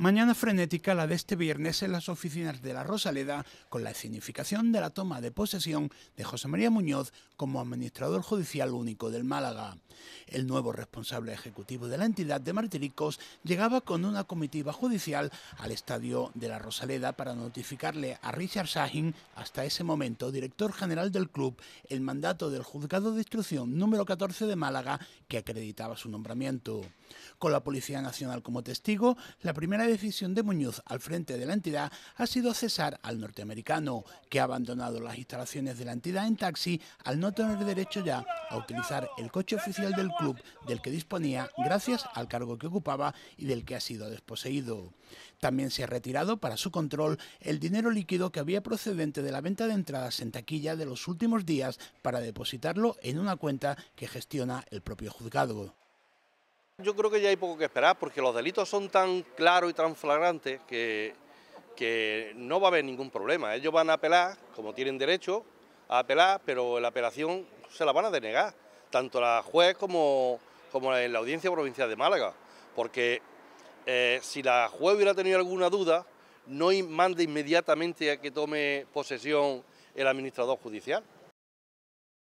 Mañana frenética la de este viernes en las oficinas de la Rosaleda con la significación de la toma de posesión de José María Muñoz como administrador judicial único del Málaga. El nuevo responsable ejecutivo de la entidad de Martiricos llegaba con una comitiva judicial al estadio de la Rosaleda para notificarle a Richard Sahin, hasta ese momento director general del club, el mandato del juzgado de instrucción número 14 de Málaga que acreditaba su nombramiento. Con la Policía Nacional como testigo, la primera decisión de Muñoz al frente de la entidad ha sido cesar al norteamericano, que ha abandonado las instalaciones de la entidad en taxi al no tener derecho ya a utilizar el coche oficial del club del que disponía gracias al cargo que ocupaba y del que ha sido desposeído. También se ha retirado para su control el dinero líquido que había procedente de la venta de entradas en taquilla de los últimos días para depositarlo en una cuenta que gestiona el propio juzgado. Yo creo que ya hay poco que esperar porque los delitos son tan claros y tan flagrantes que, que no va a haber ningún problema. Ellos van a apelar, como tienen derecho a apelar, pero la apelación se la van a denegar, tanto la juez como, en la audiencia provincial de Málaga, porque eh, si la juez hubiera tenido alguna duda, no manda inmediatamente a que tome posesión el administrador judicial.